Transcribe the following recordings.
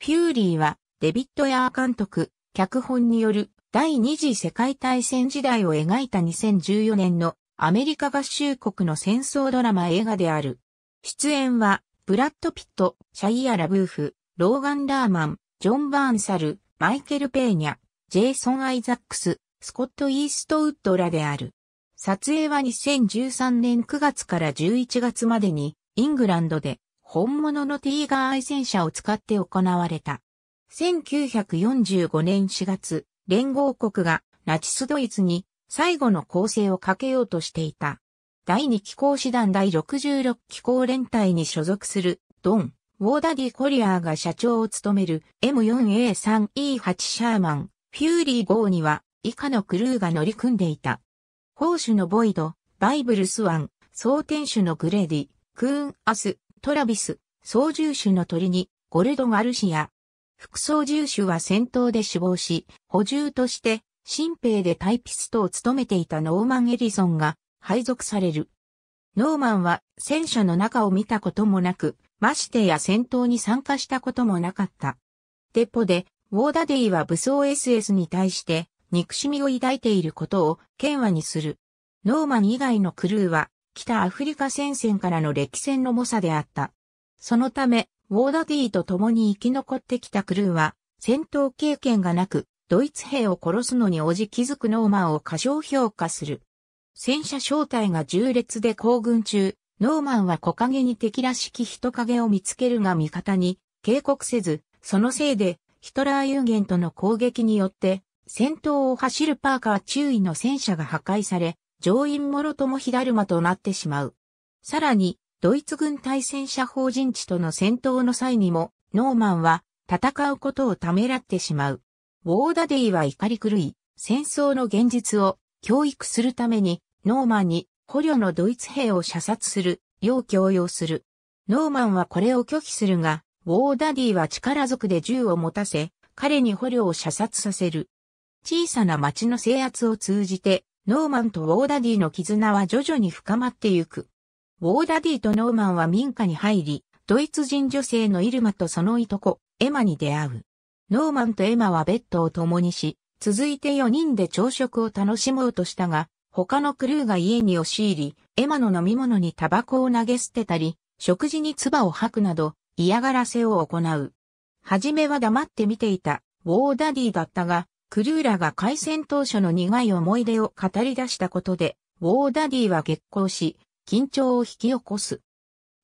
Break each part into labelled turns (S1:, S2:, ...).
S1: フューリーはデビッド・ヤー監督、脚本による第二次世界大戦時代を描いた2014年のアメリカ合衆国の戦争ドラマ映画である。出演は、ブラッド・ピット、シャイア・ラブーフ、ローガン・ラーマン、ジョン・バーンサル、マイケル・ペーニャ、ジェイソン・アイザックス、スコット・イーストウッドらである。撮影は2013年9月から11月までに、イングランドで、本物のティーガー愛戦車を使って行われた。1945年4月、連合国がナチスドイツに最後の攻勢をかけようとしていた。第2機構師団第66機構連隊に所属するドン・ウォーダディ・コリアーが社長を務める M4A3E8 シャーマン・フューリー号には以下のクルーが乗り組んでいた。砲手のボイド、バイブルスワン、総天守のグレディ、クーン・アス、トラビス、操縦手の鳥に、ゴルド・ガルシア。副操縦手は戦闘で死亡し、補充として、新兵でタイピストを務めていたノーマン・エリソンが配属される。ノーマンは戦車の中を見たこともなく、ましてや戦闘に参加したこともなかった。デポで、ウォーダデイは武装 SS に対して憎しみを抱いていることを、剣話にする。ノーマン以外のクルーは北アフリカ戦線からの歴戦の猛者であった。そのため、ウォーダディと共に生き残ってきたクルーは、戦闘経験がなく、ドイツ兵を殺すのにおじ気づくノーマンを過小評価する。戦車正体が縦列で行軍中、ノーマンは木陰に敵らしき人影を見つけるが味方に警告せず、そのせいでヒトラー有限との攻撃によって、戦闘を走るパーカー注意の戦車が破壊され、上院もろとも火だるまとなってしまう。さらに、ドイツ軍対戦車法人地との戦闘の際にも、ノーマンは戦うことをためらってしまう。ウォーダデイは怒り狂い、戦争の現実を教育するために、ノーマンに捕虜のドイツ兵を射殺する、よう強要する。ノーマンはこれを拒否するが、ウォーダディは力ずくで銃を持たせ、彼に捕虜を射殺させる。小さな町の制圧を通じて、ノーマンとウォーダディの絆は徐々に深まってゆく。ウォーダディとノーマンは民家に入り、ドイツ人女性のイルマとそのいとこ、エマに出会う。ノーマンとエマはベッドを共にし、続いて4人で朝食を楽しもうとしたが、他のクルーが家に押し入り、エマの飲み物にタバコを投げ捨てたり、食事に唾を吐くなど、嫌がらせを行う。はじめは黙って見ていた、ウォーダディだったが、クルーラが開戦当初の苦い思い出を語り出したことで、ウォーダディは激高し、緊張を引き起こす。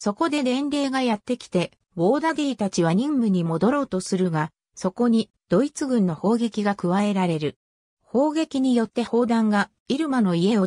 S1: そこで伝令がやってきて、ウォーダディたちは任務に戻ろうとするが、そこにドイツ軍の砲撃が加えられる。砲撃によって砲弾がイルマの家を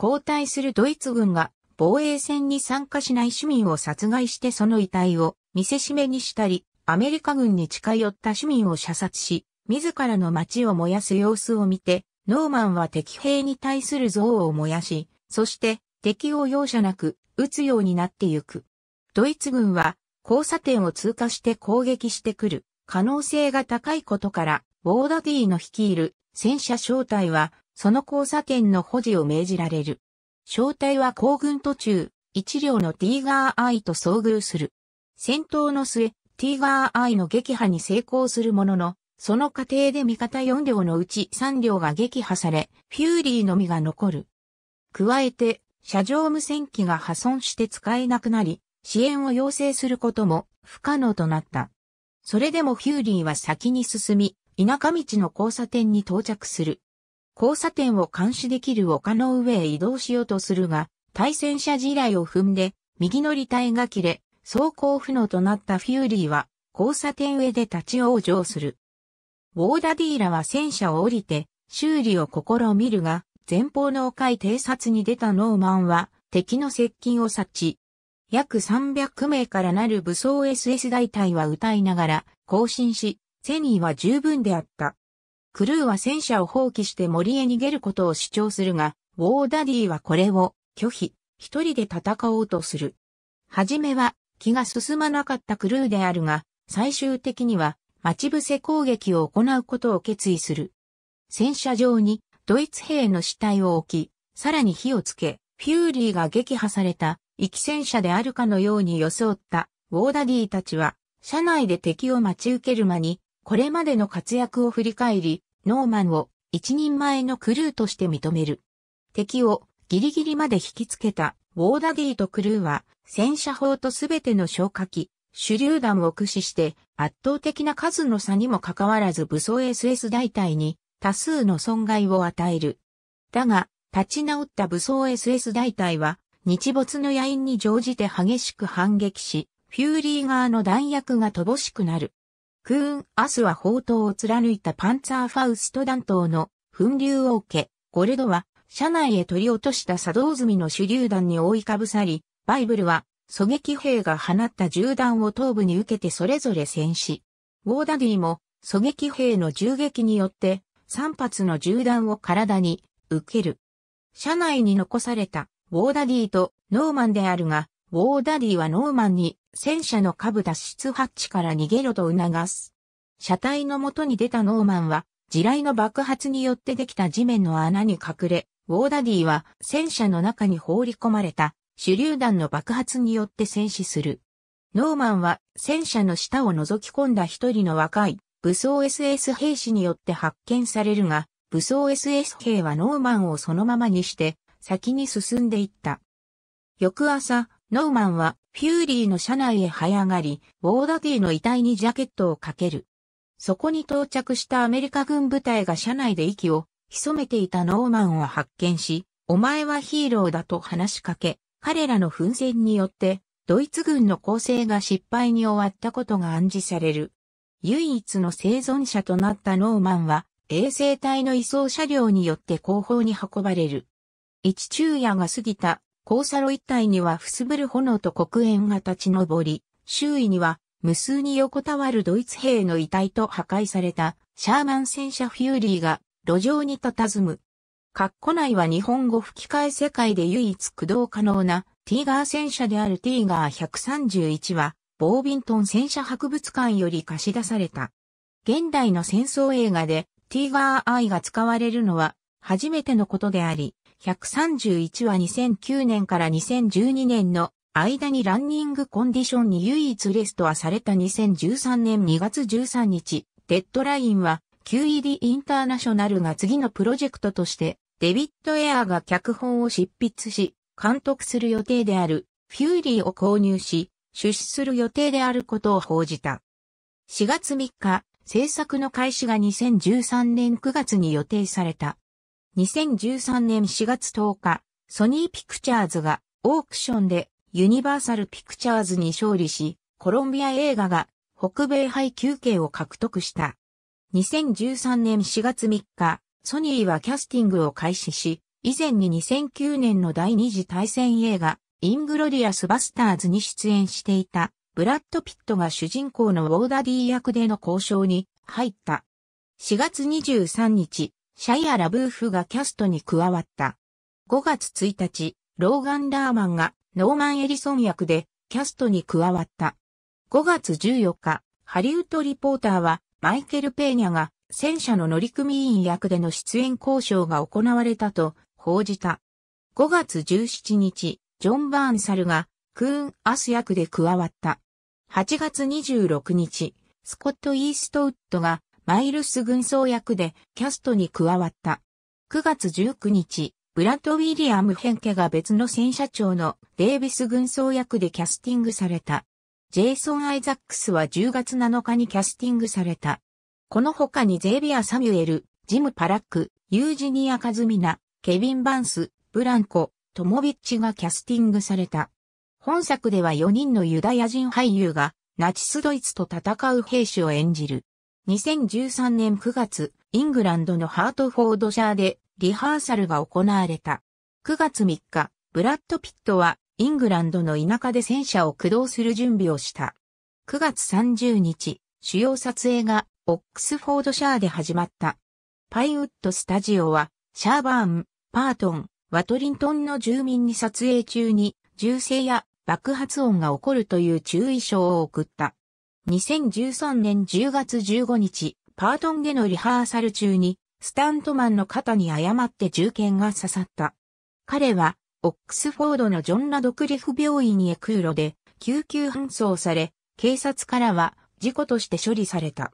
S1: 交代するドイツ軍が防衛戦に参加しない市民を殺害してその遺体を見せしめにしたり、アメリカ軍に近寄った市民を射殺し、自らの町を燃やす様子を見て、ノーマンは敵兵に対する憎悪を燃やし、そして敵を容赦なく撃つようになってゆく。ドイツ軍は交差点を通過して攻撃してくる可能性が高いことから、ウォーダディの率いる戦車小隊はその交差点の保持を命じられる。小隊は行軍途中、一両のティーガーアイと遭遇する。戦闘の末、ティーガーアイの撃破に成功するものの、その過程で味方4両のうち3両が撃破され、フューリーのみが残る。加えて、車上無線機が破損して使えなくなり、支援を要請することも不可能となった。それでもフューリーは先に進み、田舎道の交差点に到着する。交差点を監視できる丘の上へ移動しようとするが、対戦車地雷を踏んで、右のり隊が切れ、走行不能となったフューリーは、交差点上で立ち往生する。ボーダディーラは戦車を降りて、修理を試みるが、前方の丘い偵察に出たノーマンは、敵の接近を察知。約300名からなる武装 SS 大隊は歌いながら、行進し、セニーは十分であった。クルーは戦車を放棄して森へ逃げることを主張するが、ウォーダディーはこれを拒否、一人で戦おうとする。はじめは気が進まなかったクルーであるが、最終的には待ち伏せ攻撃を行うことを決意する。戦車上にドイツ兵の死体を置き、さらに火をつけ、フューリーが撃破された、生き戦車であるかのように装った、ウォーダディたちは、車内で敵を待ち受ける間に、これまでの活躍を振り返り、ノーマンを一人前のクルーとして認める。敵をギリギリまで引きつけたウォーダディとクルーは戦車砲とすべての消火器、手榴弾を駆使して圧倒的な数の差にもかかわらず武装 SS 大隊に多数の損害を与える。だが、立ち直った武装 SS 大隊は日没の野因に乗じて激しく反撃し、フューリー側の弾薬が乏しくなる。クーン・アスは砲塔を貫いたパンツァー・ファウスト弾頭の噴流を受け、ゴルドは車内へ取り落とした作動済みの手榴弾に覆いかぶさり、バイブルは狙撃兵が放った銃弾を頭部に受けてそれぞれ戦死。ウォーダディも狙撃兵の銃撃によって3発の銃弾を体に受ける。車内に残されたウォーダディとノーマンであるが、ウォーダディはノーマンに戦車の下部脱出ハッチから逃げろと促す。車体の元に出たノーマンは地雷の爆発によってできた地面の穴に隠れ、ウォーダディは戦車の中に放り込まれた手榴弾の爆発によって戦死する。ノーマンは戦車の下を覗き込んだ一人の若い武装 SS 兵士によって発見されるが、武装 SS 兵はノーマンをそのままにして先に進んでいった。翌朝、ノーマンはフューリーの車内へ這い上がり、ウォーダティの遺体にジャケットをかける。そこに到着したアメリカ軍部隊が車内で息を潜めていたノーマンを発見し、お前はヒーローだと話しかけ、彼らの奮戦によって、ドイツ軍の攻勢が失敗に終わったことが暗示される。唯一の生存者となったノーマンは、衛星隊の移送車両によって後方に運ばれる。一昼夜が過ぎた、交差路一帯にはふすぶる炎と黒煙が立ち上り、周囲には無数に横たわるドイツ兵の遺体と破壊されたシャーマン戦車フューリーが路上に佇む。括弧内は日本語吹き替え世界で唯一駆動可能なティーガー戦車であるティーガー131は、ボービントン戦車博物館より貸し出された。現代の戦争映画でティーガー愛が使われるのは初めてのことであり、131は2009年から2012年の間にランニングコンディションに唯一レストアされた2013年2月13日、デッドラインは QED インターナショナルが次のプロジェクトとしてデビッド・エアーが脚本を執筆し、監督する予定であるフューリーを購入し、出資する予定であることを報じた。4月3日、制作の開始が2013年9月に予定された。2013年4月10日、ソニーピクチャーズがオークションでユニバーサルピクチャーズに勝利し、コロンビア映画が北米配給権を獲得した。2013年4月3日、ソニーはキャスティングを開始し、以前に2009年の第二次大戦映画、イングロリアスバスターズに出演していた、ブラッド・ピットが主人公のウォーダディ役での交渉に入った。4月23日、シャイア・ラブーフがキャストに加わった。5月1日、ローガン・ラーマンがノーマン・エリソン役でキャストに加わった。5月14日、ハリウッドリポーターはマイケル・ペーニャが戦車の乗組員役での出演交渉が行われたと報じた。5月17日、ジョン・バーンサルがクーン・アス役で加わった。8月26日、スコット・イーストウッドがマイルス軍曹役でキャストに加わった。9月19日、ブラッド・ウィリアム・ヘンケが別の戦車長のデイビス軍曹役でキャスティングされた。ジェイソン・アイザックスは10月7日にキャスティングされた。この他にゼービア・サミュエル、ジム・パラック、ユージニア・カズミナ、ケビン・バンス、ブランコ、トモビッチがキャスティングされた。本作では4人のユダヤ人俳優がナチスドイツと戦う兵士を演じる。2013年9月、イングランドのハートフォードシャーでリハーサルが行われた。9月3日、ブラッド・ピットはイングランドの田舎で戦車を駆動する準備をした。9月30日、主要撮影がオックスフォードシャーで始まった。パイウッドスタジオは、シャーバーン、パートン、ワトリントンの住民に撮影中に、銃声や爆発音が起こるという注意書を送った。2013年10月15日、パートンでのリハーサル中に、スタントマンの肩に誤って銃剣が刺さった。彼は、オックスフォードのジョン・ラドクリフ病院へ空路で救急搬送され、警察からは事故として処理された。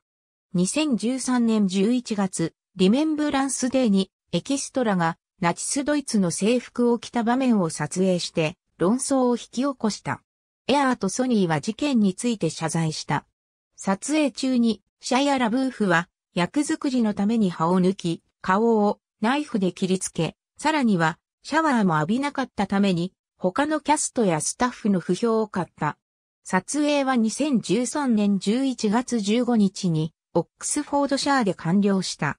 S1: 2013年11月、リメンブランスデーにエキストラがナチスドイツの制服を着た場面を撮影して論争を引き起こした。エアーとソニーは事件について謝罪した。撮影中にシャイアラブーフは役作りのために歯を抜き、顔をナイフで切りつけ、さらにはシャワーも浴びなかったために他のキャストやスタッフの不評を買った。撮影は2013年11月15日にオックスフォードシャーで完了した。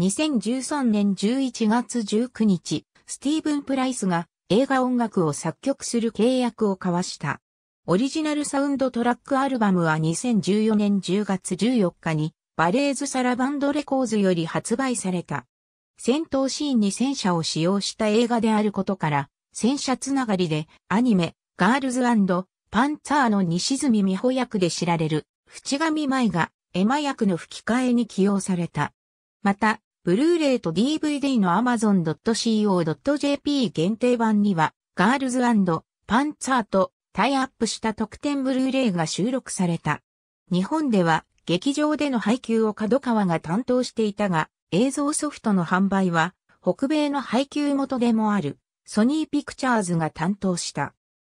S1: 2013年11月19日、スティーブン・プライスが映画音楽を作曲する契約を交わした。オリジナルサウンドトラックアルバムは2014年10月14日にバレーズ・サラバンド・レコーズより発売された。戦闘シーンに戦車を使用した映画であることから、戦車つながりでアニメ、ガールズパンツァーの西住美穂役で知られる、淵上舞がエマ役の吹き替えに起用された。また、ブルーレイと DVD の amazon.co.jp 限定版には、ガールズパンツァーとタイアップした特典ブルーレイが収録された。日本では、劇場での配給を角川が担当していたが、映像ソフトの販売は、北米の配給元でもある、ソニーピクチャーズが担当した。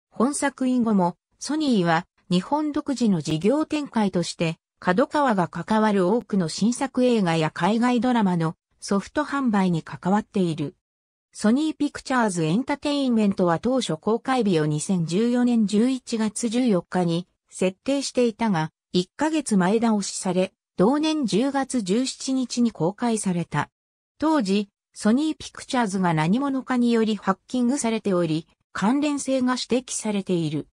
S1: 本作以後も、ソニーは、日本独自の事業展開として、角川が関わる多くの新作映画や海外ドラマのソフト販売に関わっている。ソニーピクチャーズエンタテインメントは当初公開日を2014年11月14日に設定していたが、1ヶ月前倒しされ、同年10月17日に公開された。当時、ソニーピクチャーズが何者かによりハッキングされており、関連性が指摘されている。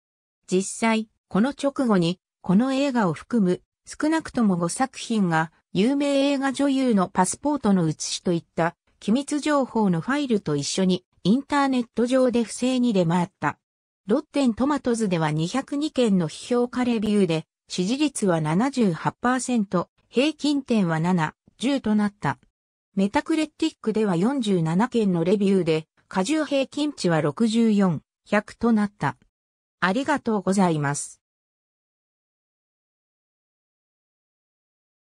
S1: 実際、この直後に、この映画を含む少なくとも5作品が有名映画女優のパスポートの写しといった機密情報のファイルと一緒にインターネット上で不正に出回った。ロッテントマトズでは202件の批評家レビューで支持率は78%、平均点は7、10となった。メタクレティックでは47件のレビューで、過重平均値は64、100となった。ありがとうございます。